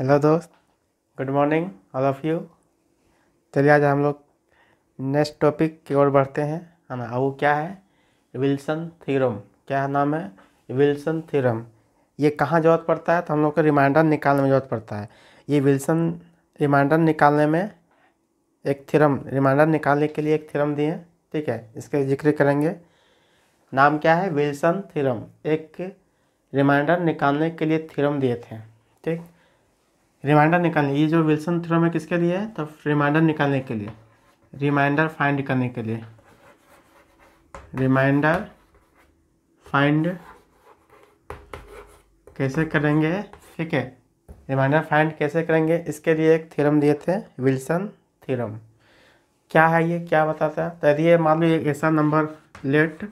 hello दोस्त good morning all of you चलिए आज हम लोग नेक्स्ट टॉपिक की ओर बढ़ते हैं है ना वो क्या है विल्सन थ्योरम क्या नाम है विल्सन थ्योरम ये कहाँ जरूरत पड़ता है तो हम लोग को रिमाइंडर निकालने में जरूरत पड़ता है ये विल्सन रिमाइंडर निकालने में एक थ्योरम रिमाइंडर निकालने के लिए एक थ्योरम दिए ठीक है इसका जिक्र करेंगे नाम क्या है विल्सन थ्योरम एक रिमाइंडर निकालने के लिए थ्योरम दिए थे ठीक रिमाइंडर निकालने ये जो विल्सन थ्योरम है किसके लिए है तो रिमाइंडर निकालने के लिए रिमाइंडर फाइंड करने के लिए रिमाइंडर फाइंड कैसे करेंगे ठीक है रिमाइंडर फाइंड कैसे करेंगे इसके लिए एक थ्योरम दिए थे विल्सन थ्योरम क्या है ये क्या बताता है तो यदि ये मान लो एक ऐसा नंबर लेट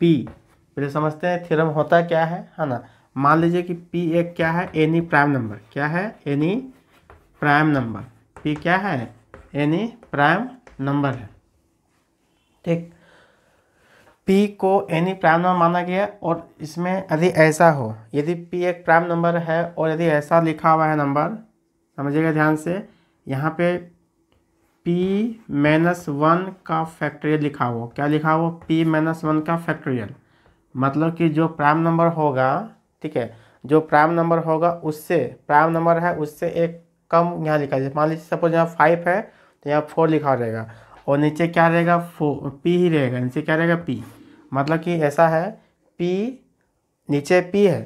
पी पहले समझते हैं थ्योरम होता क्या है है ना मान लीजिए कि पी एक क्या है एनी प्राइम नंबर क्या है एनी प्राइम नंबर पी क्या है एनी प्राइम नंबर है ठीक पी को एनी प्राइम नंबर माना गया और इसमें यदि ऐसा हो यदि पी एक प्राइम नंबर है और यदि ऐसा लिखा हुआ है नंबर समझिएगा ध्यान से यहाँ पे पी माइनस वन का फैक्टोरियल लिखा हुआ क्या लिखा हुआ पी माइनस वन का फैक्टोरियल मतलब कि जो प्राइम नंबर होगा ठीक है जो प्राइम नंबर होगा उससे प्राइम नंबर है उससे एक कम यहाँ लिखा जाए मान लीजिए सपोज यहाँ फाइव है तो यहाँ फोर लिखा रहेगा और नीचे क्या रहेगा फोर पी ही रहेगा नीचे क्या रहेगा पी मतलब कि ऐसा है पी नीचे पी है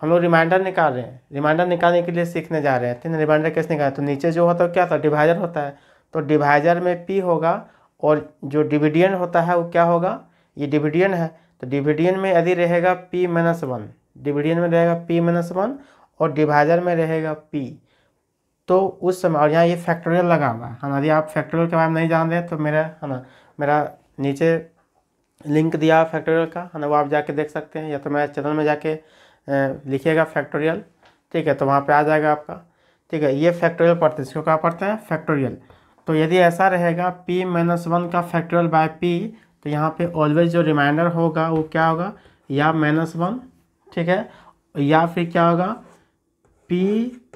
हम लोग रिमाइंडर निकाल रहे हैं रिमाइंडर निकालने के लिए सीखने जा रहे हैं ठीक है रिमाइंडर कैसे निकाले तो नीचे जो होता है क्या होता है डिवाइजर होता है तो डिवाइजर में पी होगा और जो डिविडियन होता है वो क्या होगा ये डिविडियन है तो डिविडियन में यदि रहेगा पी माइनस वन डिविडियन में रहेगा पी माइनस वन और डिवाइजर में रहेगा पी तो उस समय और यहाँ ये फैक्टोरियल लगा हुआ है ना हाँ, यदि आप फैक्टोरियल के बारे में नहीं जान रहे तो मेरा है ना मेरा नीचे लिंक दिया फैक्टोरियल का है ना वो आप जाके देख सकते हैं या तो मेरे चैनल में जाके लिखिएगा फैक्टोरियल ठीक है तो वहाँ पर आ जाएगा आपका ठीक है ये फैक्टोरियल पढ़ते हैं इसको क्या पढ़ते हैं फैक्टोरियल तो यदि ऐसा रहेगा पी माइनस वन का फैक्टोरियल बाय पी तो यहाँ पे ऑलवेज जो रिमाइंडर होगा वो क्या होगा या माइनस वन ठीक है या फिर क्या होगा पी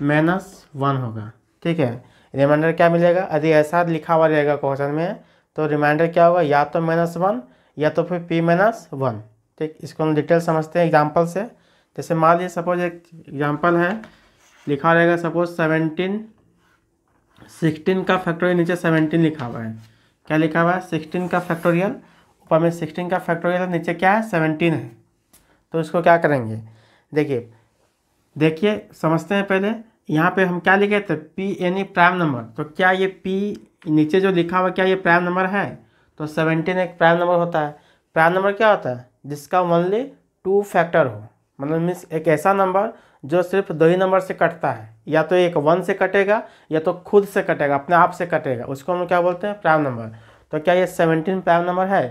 माइनस वन होगा ठीक है रिमाइंडर क्या मिलेगा यदि ऐसा लिखा हुआ रहेगा क्वेश्चन में तो रिमाइंडर क्या होगा या तो माइनस वन या तो फिर पी माइनस वन ठीक इसको हम डिटेल समझते हैं एग्जाम्पल से जैसे मान लीजिए सपोज एक एग्जाम्पल है लिखा रहेगा सपोज सेवनटीन सिक्सटीन का फैक्टोरियल नीचे सेवनटीन लिखा हुआ है क्या लिखा हुआ है सिक्सटीन का फैक्टोरियल ऊपर में सिक्सटीन का फैक्टोरियल नीचे क्या है सेवनटीन है तो इसको क्या करेंगे देखिए देखिए समझते हैं पहले यहाँ पे हम क्या लिखे थे पी यानी प्राइम नंबर तो क्या ये पी नीचे जो लिखा हुआ क्या ये प्राइम नंबर है तो सेवनटीन एक प्राइम नंबर होता है प्राइम नंबर क्या होता है जिसका ओनली टू फैक्टर हो मतलब मीन्स एक ऐसा नंबर जो सिर्फ दो ही नंबर से कटता है या तो एक वन से कटेगा या तो खुद से कटेगा अपने आप से कटेगा उसको हम क्या बोलते हैं प्राइम नंबर तो क्या ये सेवनटीन प्राइम नंबर है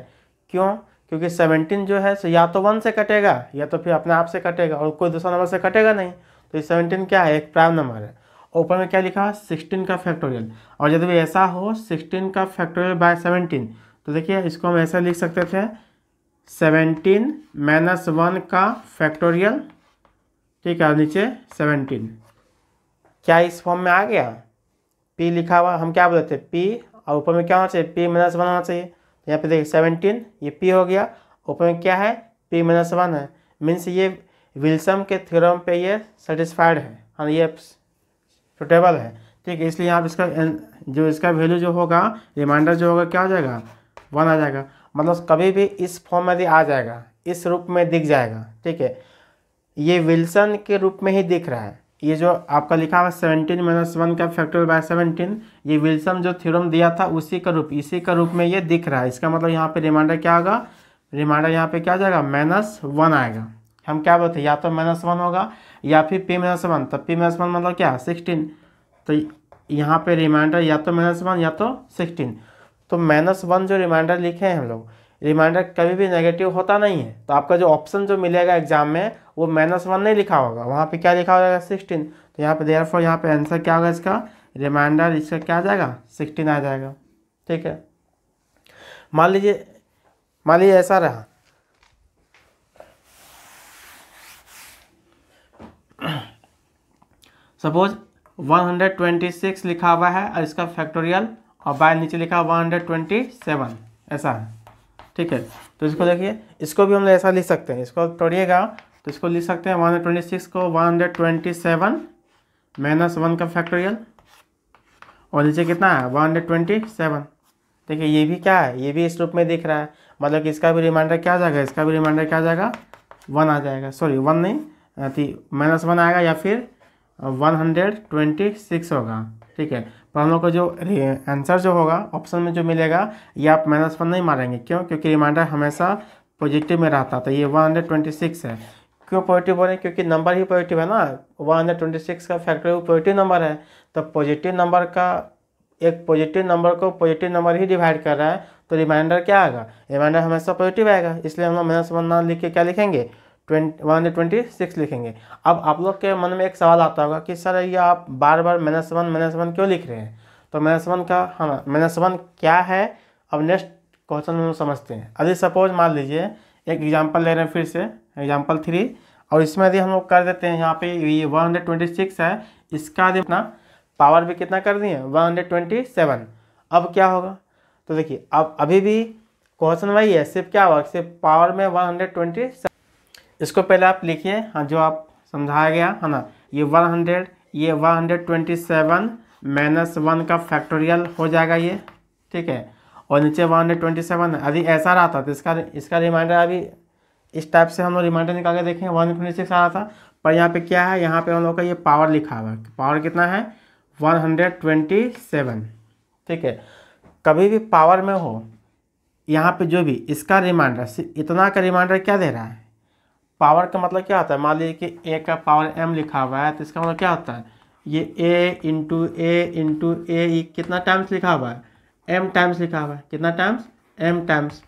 क्यों क्योंकि सेवनटीन जो है सो या तो वन से कटेगा या तो फिर अपने आप से कटेगा और कोई दूसरा नंबर से कटेगा नहीं तो ये सेवनटीन क्या है एक प्राइम नंबर है ऊपर में क्या लिखा है सिक्सटीन का फैक्टोरियल और यदि ऐसा हो सिक्सटीन का फैक्टोरियल बाय सेवनटीन तो देखिए इसको हम ऐसा लिख सकते थे सेवनटीन माइनस वन का फैक्टोरियल ठीक है नीचे सेवनटीन क्या इस फॉर्म में आ गया पी लिखा हुआ हम क्या बोलते थे पी और ऊपर में क्या होना चाहिए पी माइनस वन होना चाहिए यहाँ पे देखिए सेवनटीन ये पी हो गया ऊपर में क्या है पी माइनस वन है मीन्स ये विल्सम के थ्योरम पे ये सेटिस्फाइड है हाँ ये सुटेबल है ठीक है इसलिए यहाँ पर इसका जो इसका वैल्यू जो होगा रिमाइंडर जो होगा क्या हो जाएगा वन आ जाएगा मतलब कभी भी इस फॉर्म में भी आ जाएगा इस रूप में दिख जाएगा ठीक है ये विल्सन के रूप में ही दिख रहा है ये जो आपका लिखा हुआ सेवनटीन माइनस वन का फैक्टोरियल बाय सेवनटीन ये विल्सन जो थ्योरम दिया था उसी का रूप इसी का रूप में ये दिख रहा है इसका मतलब यहाँ पे रिमाइंडर क्या होगा रिमाइंडर यहाँ पे क्या जाएगा माइनस वन आएगा हम क्या बोलते हैं या तो माइनस वन होगा या फिर पी माइनस वन तब पी माइनस वन मतलब क्या सिक्सटीन तो यहाँ पे रिमाइंडर या तो माइनस वन या तो सिक्सटीन तो माइनस वन जो रिमाइंडर लिखे हैं हम लोग रिमाइंडर कभी भी नेगेटिव होता नहीं है तो आपका जो ऑप्शन जो मिलेगा एग्जाम में वो माइनस वन नहीं लिखा होगा वहाँ पे क्या लिखा होगा सिक्सटीन तो यहाँ पे देर फॉर यहाँ पे आंसर क्या होगा इसका रिमाइंडर इसका क्या आ जाएगा सिक्सटीन आ जाएगा ठीक है मान लीजिए मान लीजिए ऐसा रहा सपोज 126 लिखा हुआ है और इसका फैक्टोरियल और बाय नीचे लिखा 127 ऐसा है ठीक है तो इसको देखिए इसको भी हम लोग ऐसा लिख सकते हैं इसको तोड़िएगा तो इसको लिख सकते हैं वन हंड्रेड ट्वेंटी सिक्स को one hundred twenty seven minus one का फैक्टोरियल और नीचे कितना है वन हंड्रेड ट्वेंटी सेवन देखिए ये भी क्या है ये भी इस रूप में दिख रहा है मतलब कि इसका भी रिमाइंडर क्या आ जाएगा इसका भी रिमाइंडर क्या आ जाएगा वन आ जाएगा सॉरी वन नहीं थी माइनस वन आएगा या फिर वन हंड्रेड ट्वेंटी सिक्स होगा ठीक है तो हम लोग का जो आंसर जो होगा ऑप्शन में जो मिलेगा ये आप माइनस वन नहीं मारेंगे क्यों क्योंकि रिमाइंडर हमेशा पॉजिटिव में रहता तो ये 126 है क्यों पॉजिटिव बोल रहे हैं क्योंकि नंबर ही पॉजिटिव है ना 126 का फैक्टर पॉजिटिव नंबर है तो पॉजिटिव नंबर का एक पॉजिटिव नंबर को पॉजिटिव नंबर ही डिवाइड कर रहा है तो रिमाइंडर क्या आएगा रिमाइंडर हमेशा पॉजिटिव आएगा इसलिए हम लोग माइनस वन ना लिख के क्या लिखेंगे twenty one hundred twenty six लिखेंगे अब आप लोग के मन में एक सवाल आता होगा कि सर ये आप बार बार माइनस वन माइनस वन क्यों लिख रहे हैं तो माइनस वन का हाँ माइनस वन क्या है अब नेक्स्ट क्वेश्चन में हम समझते हैं अभी सपोज मान लीजिए एक एग्जाम्पल ले रहे हैं फिर से एग्जाम्पल थ्री और इसमें यदि हम लोग कर देते हैं यहाँ पे ये वन हंड्रेड ट्वेंटी सिक्स है इसका यदि अपना पावर भी कितना कर दिए वन हंड्रेड ट्वेंटी सेवन अब क्या होगा तो देखिए अब अभी भी क्वेश्चन वही है सिर्फ क्या होगा सिर्फ पावर में वन हंड्रेड ट्वेंटी इसको पहले आप लिखिए हाँ जो आप समझाया गया है ना ये वन हंड्रेड ये one hundred twenty seven minus one का फैक्टोरियल हो जाएगा ये ठीक है और नीचे वन हंड्रेड ट्वेंटी सेवन अभी ऐसा रहा था तो इसका इसका रिमाइंडर अभी इस टाइप से हम लोग रिमाइंडर निकाल के देखें वन ट्वेंटी सिक्स आ रहा था पर यहाँ पे क्या है यहाँ पे हम लोग का ये पावर लिखा हुआ है पावर कितना है वन हंड्रेड ट्वेंटी सेवन ठीक है कभी भी पावर में हो यहाँ पे जो भी इसका रिमाइंडर इतना का रिमाइंडर क्या दे रहा है पावर का मतलब क्या होता है मान लीजिए कि ए का पावर एम लिखा हुआ है तो इसका मतलब क्या होता है ये ए इंटू ए इंटू ए कितना टाइम्स लिखा हुआ है एम टाइम्स लिखा हुआ है कितना टाइम्स एम टाइम्स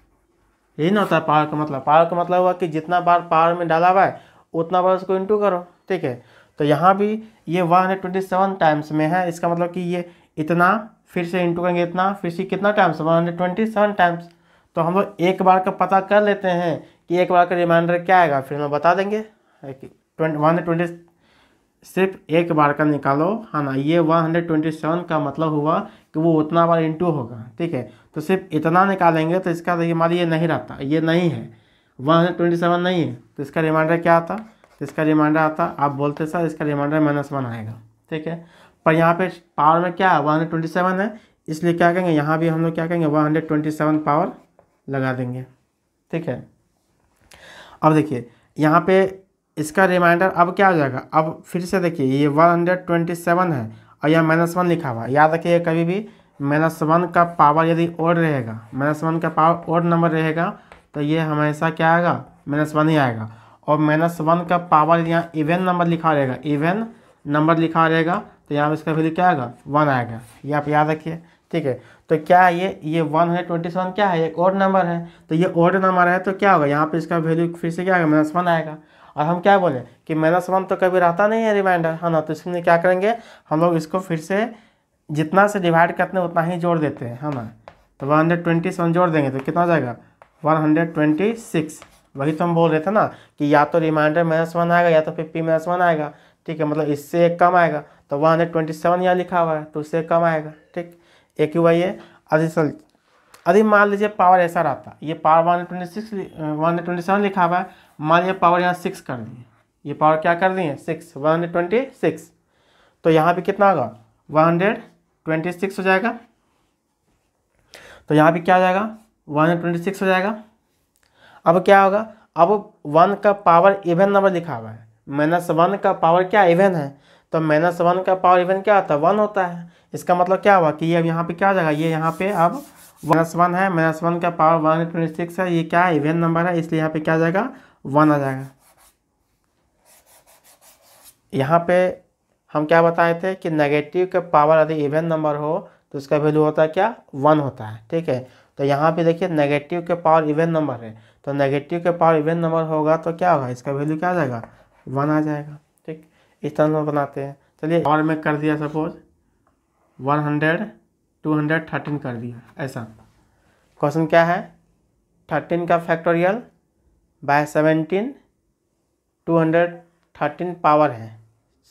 यही ना होता है पावर का मतलब पावर का मतलब हुआ कि जितना बार पावर में डाला हुआ है उतना बार उसको इंटू करो ठीक है तो यहाँ भी ये one hundred twenty seven times में है इसका मतलब कि ये इतना फिर से इंटू करेंगे इतना फिर से कितना times one hundred twenty seven times तो हम लोग एक बार का पता कर लेते हैं कि एक बार का रिमाइंडर क्या आएगा फिर हम बता देंगे ट्वेंटी ट्वेंटी सिर्फ एक बार का निकालो है हाँ ना ये वन हंड्रेड ट्वेंटी सेवन का मतलब हुआ कि वो उतना बार इंटू होगा ठीक है तो सिर्फ इतना निकालेंगे तो इसका मान ये नहीं रहता ये नहीं है वन हंड्रेड ट्वेंटी सेवन नहीं है तो इसका रिमाइंडर क्या आता तो इसका रिमाइंडर आता आप बोलते सर इसका रिमाइंडर माइनस वन आएगा ठीक है पर यहाँ पे पावर में क्या है वन हंड्रेड ट्वेंटी सेवन है इसलिए क्या कहेंगे यहाँ भी हम लोग क्या कहेंगे one hundred twenty seven power लगा देंगे ठीक है अब देखिए यहाँ पे इसका रिमाइंडर अब क्या हो जाएगा अब फिर से देखिए ये वन हंड्रेड ट्वेंटी सेवन है और यह माइनस वन लिखा हुआ है याद रखिए कभी भी माइनस वन का पावर यदि ओड रहेगा माइनस वन का पावर ओड नंबर रहेगा तो ये हमेशा क्या आएगा माइनस वन ही आएगा और माइनस वन का पावर यहाँ इवेंट नंबर लिखा रहेगा इवेंट नंबर लिखा रहेगा तो यहाँ पर इसका वैल्यू क्या आएगा वन आएगा ये आप याद रखिए ठीक है तो क्या है ये ये वन हंड्रेड ट्वेंटी सेवन क्या है एक और नंबर है तो ये और नंबर है तो क्या होगा यहाँ पे इसका वैल्यू फिर से क्या आएगा माइनस वन आएगा और हम क्या बोलें कि माइनस वन तो कभी रहता नहीं है रिमाइंडर है ना तो इसलिए क्या करेंगे हम लोग इसको फिर से जितना से डिवाइड करते हैं उतना ही जोड़ देते हैं है ना तो वन हंड्रेड ट्वेंटी सेवन जोड़ देंगे तो कितना जाएगा वन हंड्रेड ट्वेंटी सिक्स वही तो हम बोल रहे थे ना कि या तो रिमाइंडर माइनस वन आएगा या तो फिफ्टी माइनस वन आएगा ठीक है मतलब इससे कम आएगा तो वन हंड्रेड ट्वेंटी सेवन यहाँ लिखा हुआ है तो उससे कम आएगा ठीक ए क्यू आई है अधिसल अभी मान लीजिए पावर ऐसा रहता ये power one twenty six one twenty seven लिखा हुआ है मान लीजिए पावर यहाँ सिक्स कर दिए ये पावर क्या कर दिए six one hundred twenty six तो यहाँ पे कितना होगा वन हंड्रेड ट्वेंटी सिक्स हो जाएगा तो यहाँ पे क्या हो जाएगा वन हंड्रेड ट्वेंटी सिक्स हो जाएगा अब क्या होगा अब वन का पावर इवेन नंबर लिखा हुआ है माइनस वन का पावर क्या इवेन है तो माइनस वन का पावर इवन क्या होता है वन होता है इसका मतलब क्या हुआ कि ये अब यहाँ पे क्या हो जाएगा ये यहाँ पे अब माइनस वन है माइनस वन का पावर वन ट्वेंटी सिक्स है ये क्या है इवेंट नंबर है इसलिए यहाँ पे क्या जाएगा वन आ जाएगा यहाँ पे हम क्या बताए थे कि नेगेटिव का पावर यदि इवेंट नंबर हो तो उसका वैल्यू होता है क्या वन होता है ठीक है तो यहाँ पे देखिए नेगेटिव के पावर इवेंट नंबर है तो नेगेटिव के पावर इवेंट नंबर होगा तो क्या होगा इसका वैल्यू क्या आ जाएगा वन आ जाएगा इस तरह नोट बनाते हैं चलिए और में कर दिया suppose one hundred two hundred thirteen कर दिया ऐसा क्वेश्चन क्या है थर्टीन का factorial by seventeen two hundred thirteen power है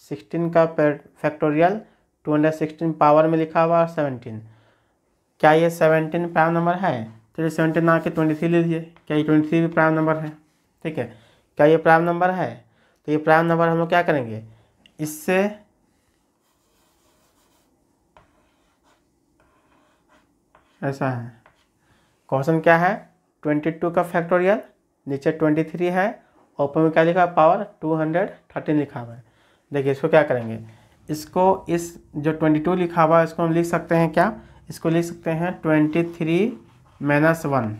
सिक्सटीन का factorial two hundred sixteen power में लिखा हुआ और सेवनटीन क्या ये सेवनटीन प्राइम नंबर है चलिए सेवेंटीन आके के ट्वेंटी थ्री लीजिए क्या ये ट्वेंटी थ्री भी प्राइम नंबर है ठीक है क्या ये प्राइम नंबर है तो ये प्राइम नंबर हम लोग क्या करेंगे इससे ऐसा है क्वेश्चन क्या है ट्वेंटी टू का फैक्टोरियल नीचे ट्वेंटी थ्री है ऊपर में क्या लिखा है पावर टू हंड्रेड थर्टीन लिखा हुआ है देखिए इसको क्या करेंगे इसको इस जो ट्वेंटी टू लिखा हुआ है इसको हम लिख सकते हैं क्या इसको लिख सकते हैं ट्वेंटी थ्री माइनस वन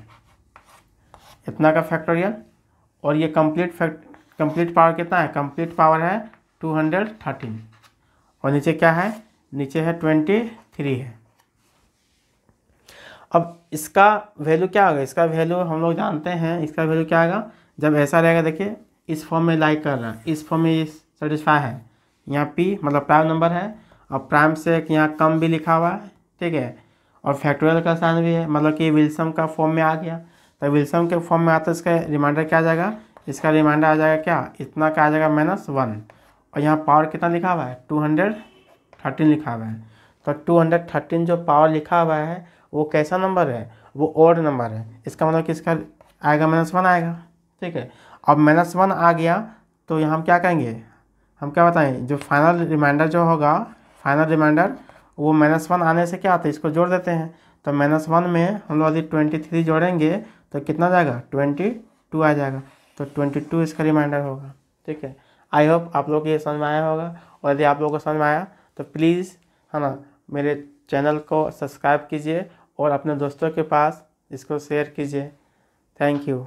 इतना का फैक्टोरियल और ये कंप्लीट फैक्ट कंप्लीट पावर कितना है कंप्लीट पावर है टू हंड्रेड थर्टीन और नीचे क्या है नीचे है ट्वेंटी थ्री है अब इसका वैल्यू क्या होगा इसका वैल्यू हम लोग जानते हैं इसका वैल्यू क्या आएगा जब ऐसा रहेगा देखिए इस फॉर्म में लाइक कर रहा है इस फॉर्म में ये सेटिस्फाई है यहाँ पी मतलब प्राइम नंबर है और प्राइम से यहाँ कम भी लिखा हुआ है ठीक है और फैक्टोरियल का साइन भी है मतलब कि विल्सम का फॉर्म में आ गया तो विल्सम के फॉर्म में आता है इसका रिमाइंडर क्या आ जाएगा इसका रिमाइंडर आ जाएगा क्या इतना का आ जाएगा माइनस वन और यहाँ पावर कितना लिखा हुआ है टू हंड्रेड थर्टीन लिखा हुआ है तो टू हंड्रेड थर्टीन जो पावर लिखा हुआ है वो कैसा नंबर है वो ओड नंबर है इसका मतलब किसका आएगा माइनस वन आएगा ठीक है अब माइनस वन आ गया तो यहाँ हम क्या कहेंगे हम क्या बताएं जो फाइनल रिमाइंडर जो होगा फाइनल रिमाइंडर वो माइनस वन आने से क्या आता है इसको जोड़ देते हैं तो माइनस वन में हम लोग यदि ट्वेंटी थ्री जोड़ेंगे तो कितना जाएगा ट्वेंटी टू आ जाएगा तो ट्वेंटी टू इसका रिमाइंडर होगा ठीक है आई होप आप लोग को ये समझ में आया होगा और यदि आप लोगों को समझ में आया तो प्लीज़ है ना मेरे चैनल को सब्सक्राइब कीजिए और अपने दोस्तों के पास इसको शेयर कीजिए थैंक यू